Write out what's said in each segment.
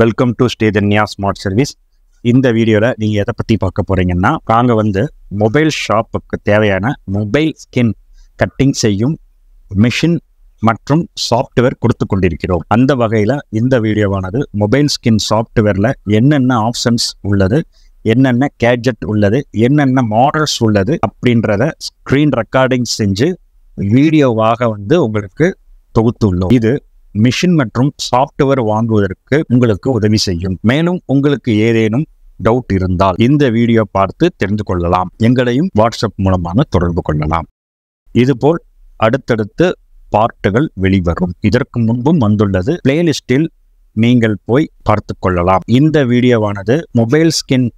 welcome to Sridhanya smart service இந்த வீடியோவில் நீங்கள் எதை பற்றி பார்க்க போகிறீங்கன்னா நாங்கள் வந்து மொபைல் ஷாப்புக்கு தேவையான மொபைல் ஸ்கின் கட்டிங் செய்யும் மிஷின் மற்றும் சாஃப்ட்வேர் கொடுத்து கொண்டிருக்கிறோம் அந்த வகையில் இந்த வீடியோவானது மொபைல் ஸ்கின் சாஃப்ட்வேரில் என்னென்ன ஆப்ஷன்ஸ் உள்ளது என்னென்ன கேட்ஜெட் உள்ளது என்னென்ன மாடல்ஸ் உள்ளது அப்படின்றத ஸ்க்ரீன் ரெக்கார்டிங் செஞ்சு வீடியோவாக வந்து உங்களுக்கு தொகுத்துள்ளோம் இது மிஷின் மற்றும் சாஃப்ட்வேர் வாங்குவதற்கு உங்களுக்கு உதவி செய்யும் மேலும் உங்களுக்கு ஏதேனும் டவுட் இருந்தால் இந்த வீடியோ பார்த்து தெரிந்து கொள்ளலாம் எங்களையும் வாட்ஸ்அப் மூலமாக தொடர்பு கொள்ளலாம் இதுபோல் அடுத்தடுத்து பாட்டுகள் வெளிவரும் இதற்கு முன்பும் வந்துள்ளது பிளேலிஸ்டில் நீங்கள் போய் பார்த்து கொள்ளலாம் இந்த வீடியோவானது மொபைல் ஸ்கின்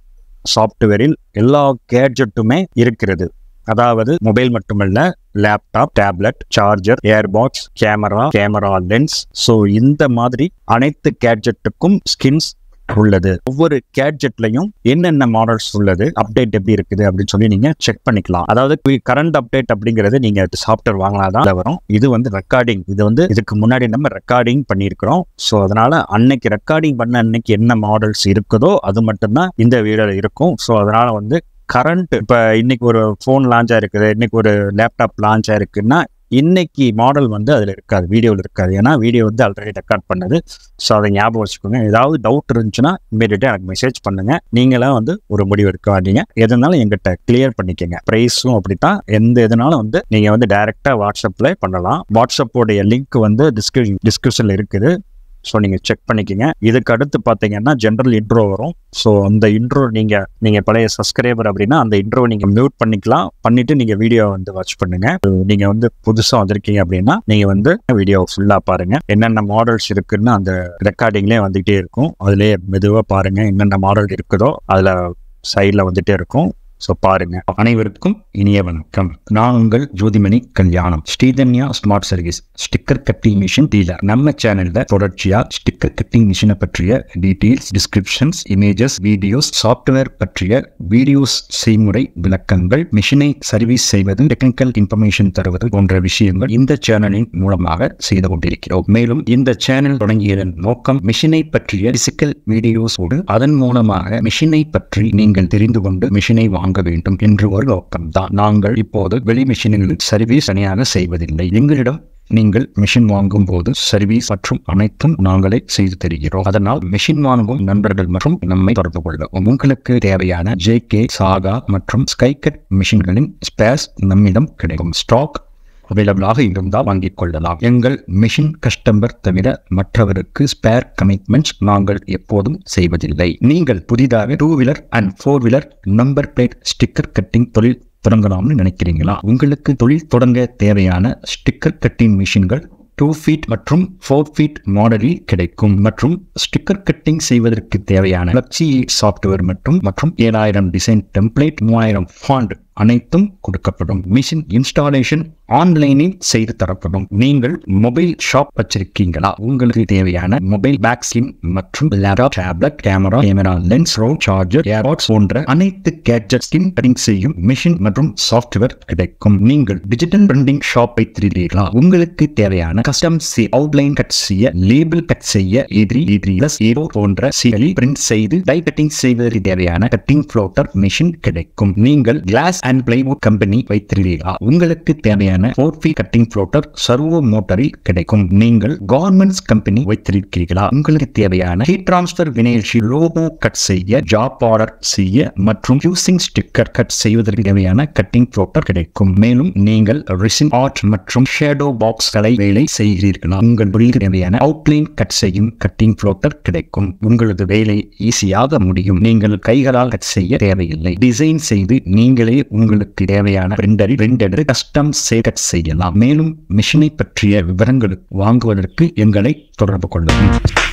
சாஃப்ட்வேரில் எல்லா கேட்ஜெட்டுமே இருக்கிறது அதாவது மொபைல் மட்டுமல்ல laptop tablet charger AirPods camera camera lens so இந்த மாதிரி அனைத்து கேட்ஜெட்டுக்கும் ஸ்கின்ஸ் உள்ளது ஒவ்வொரு கேட்ஜெட்லையும் என்னென்ன மாடல்ஸ் உள்ளது அப்டேட் எப்படி இருக்குது அப்படின்னு சொல்லி நீங்க செக் பண்ணிக்கலாம் அதாவது கரண்ட் அப்டேட் அப்படிங்கிறது நீங்க சாஃப்ட்வேர் வாங்கினாதான் வரும் இது வந்து ரெக்கார்டிங் இது வந்து இதுக்கு முன்னாடி நம்ம ரெக்கார்டிங் பண்ணியிருக்கிறோம் ஸோ அதனால அன்னைக்கு ரெக்கார்டிங் பண்ண அன்னைக்கு என்ன மாடல்ஸ் இருக்குதோ அது மட்டும்தான் இந்த வீடியோவில் இருக்கும் ஸோ அதனால வந்து கரண்ட் இப்போ இன்னைக்கு ஒரு ஃபோன் லான்ச் ஆயிருக்குது இன்னைக்கு ஒரு லேப்டாப் லான்ச் ஆயிருக்குன்னா இன்னைக்கு மாடல் வந்து அதில் இருக்காது வீடியோவில் இருக்காது ஏன்னா வீடியோ வந்து ஆல்ரெடி ரெக்கார்ட் பண்ணது ஸோ அதை ஞாபகம் வச்சுக்கோங்க ஏதாவது டவுட் இருந்துச்சுன்னா இமீடியட்டாக எனக்கு மெசேஜ் பண்ணுங்கள் நீங்களாம் வந்து ஒரு முடிவு எடுக்க மாட்டீங்க எதுனாலும் எங்கிட்ட கிளியர் பண்ணிக்கோங்க ப்ரைஸும் அப்படி தான் எந்த எதுனாலும் வந்து நீங்கள் வந்து டைரெக்டாக வாட்ஸ்அப்பில் பண்ணலாம் வாட்ஸ்அப்போடைய லிங்க் வந்து டிஸ்கிரிப் டிஸ்கிரிப்ஷனில் இருக்குது ஸோ நீங்கள் செக் பண்ணிக்கோங்க இதுக்கு அடுத்து பார்த்தீங்கன்னா ஜென்ரல் இன்ட்ரோ வரும் ஸோ அந்த இன்ட்ரோ நீங்கள் நீங்கள் பழைய சப்ஸ்கிரைபர் அப்படின்னா அந்த இன்ட்ரோவை நீங்கள் மியூட் பண்ணிக்கலாம் பண்ணிவிட்டு நீங்கள் வீடியோ வந்து வாட்ச் பண்ணுங்கள் நீங்கள் வந்து புதுசாக வந்திருக்கீங்க அப்படின்னா நீங்கள் வந்து வீடியோ ஃபுல்லாக பாருங்கள் என்னென்ன மாடல்ஸ் இருக்குன்னு அந்த ரெக்கார்டிங்லேயே வந்துகிட்டே இருக்கும் அதுலேயே மெதுவாக பாருங்கள் என்னென்ன மாடல் இருக்குதோ அதில் சைடில் வந்துகிட்டே இருக்கும் ஸோ பாருங்க அனைவருக்கும் இனிய வணக்கம் நான் உங்கள் Jothimani Kalyanam Sridhanya smart service sticker cutting machine dealer நம்ம சேனல்ல தொடர்ச்சியா ஸ்டிக்கர் கட்டிங் மிஷினை பற்றிய details descriptions images videos software பற்றிய வீடியோஸ் செய்முறை விளக்கங்கள் மிஷினை சர்வீஸ் செய்வது டெக்னிக்கல் இன்ஃபர்மேஷன் தருவது போன்ற விஷயங்கள் இந்த சேனலின் மூலமாக செய்து கொண்டிருக்கிறோம் மேலும் இந்த சேனல் தொடங்கியதன் நோக்கம் மிஷினை பற்றிய பிசிக்கல் வீடியோஸோடு அதன் மூலமாக மிஷினை பற்றி நீங்கள் தெரிந்து கொண்டு மிஷினை வாங்க வேண்டும் என்று ஒரு நோக்கம்தான் நாங்கள் இப்போது வெளி மிஷினில் சர்வீஸ் தனியாக செய்வதில்லை எங்களிடம் நீங்கள் மிஷின் வாங்கும் போது சர்வீஸ் மற்றும் அனைத்தும் நாங்களே செய்து தருகிறோம் அதனால் மிஷின் வாங்கும் நண்பர்கள் மற்றும் நம்மை தொடர்பு கொள்ளவும் உங்களுக்கு தேவையான ஜே கே சாகா மற்றும் ஸ்கைகட் மிஷின்களின் ஸ்பேஸ் நம்மிடம் கிடைக்கும் ஸ்டாக் அவைலபிளாக இருந்தால் வாங்கிக் கொள்ளலாம் எங்கள் மிஷின் கஸ்டமர் தவிர மற்றவருக்கு ஸ்பேர் கமிட்மெண்ட்ஸ் நாங்கள் எப்போதும் செய்வதில்லை நீங்கள் புதிதாக two wheeler and four wheeler number plate sticker cutting தொழில் தொடங்கலாம்னு நினைக்கிறீங்களா உங்களுக்கு தொழில் தொடங்க தேவையான ஸ்டிக்கர் கட்டிங் மிஷின்கள் டூ ஃபீட் மற்றும் ஃபோர் ஃபீட் மாடலில் கிடைக்கும் மற்றும் ஸ்டிக்கர் கட்டிங் செய்வதற்கு தேவையான லக்ஸி சாஃப்ட்வேர் மற்றும் மற்றும் ஏழாயிரம் டிசைன் டெம்ப்ளேட் மூவாயிரம் ஃபாண்ட் அனைத்தும் கொடுக்கப்படும் மிஷின் இன்ஸ்டாலேஷன் ஆன்லைனில் செய்து தரப்படும் நீங்கள் மொபைல் ஷாப் வச்சிருக்கீங்களா உங்களுக்கு தேவையான மொபைல் பேக்ஸ்லிம் மற்றும் laptop tablet camera camera lens ரோட் சார்ஜர் ஏர்பாட்ஸ் போன்ற அனைத்து ஸ்கின் பிரிண்ட் செய்யும் மிஷின் மற்றும் சாஃப்ட்வேர் கிடைக்கும் நீங்கள் டிஜிட்டல் பிரிண்டிங் ஷாப் வைத்திருக்கிறீர்களா உங்களுக்கு தேவையான கஸ்டம் சி அவுட்லைன் கட் செய்ய லேபிள் கட் செய்ய எதிரி எதிரி பிளஸ் ஏரோ போன்ற சீரலில் பிரிண்ட் செய்து டை கட்டிங் செய்வதற்கு தேவையான கட்டிங் ஃப்ளோட்டர் மிஷின் கிடைக்கும் நீங்கள் கிளாஸ் அண்ட் பிளைவுட் கம்பெனி வைத்திருக்கிறீர்களா உங்களுக்கு தேவையான போர் போர்பி கட்டிங் புளோட்டர் சர்வோ மோட்டரில் கிடைக்கும் நீங்கள் கார்மெண்ட்ஸ் கம்பெனி வைத்திருக்கிறீர்களா உங்களுக்கு தேவையான ஹீட் டிரான்ஸ்பர் வினையழ்ச்சி லோகோ கட் செய்ய ஜாப் ஆர்டர் செய்ய மற்றும் யூசிங் ஸ்டிக்கர் கட் செய்வதற்கு தேவையான கட்டிங் ஃப்ளோட்டர் கிடைக்கும் மேலும் நீங்கள் ஆர்ட் மற்றும் ஷேடோ பாக்ஸ்களை வேலை செய்கிறீர்களா உங்கள் தொழிலுக்கு தேவையான அவுட்லைன் கட் செய்யும் கட்டிங் ஃப்ளோட்டர் கிடைக்கும் உங்களது வேலை ஈஸியாக முடியும் நீங்கள் கைகளால் கட் செய்ய தேவையில்லை டிசைன் செய்து நீங்களே உங்களுக்கு தேவையான பிரிண்டரில் பிரிண்டெடு கஸ்டம் சேவை கட் செய்யலாம் மேலும் மிஷினை பற்றிய விவரங்களுக்கு வாங்குவதற்கு எங்களை தொடர்பு கொள்ளுங்கள்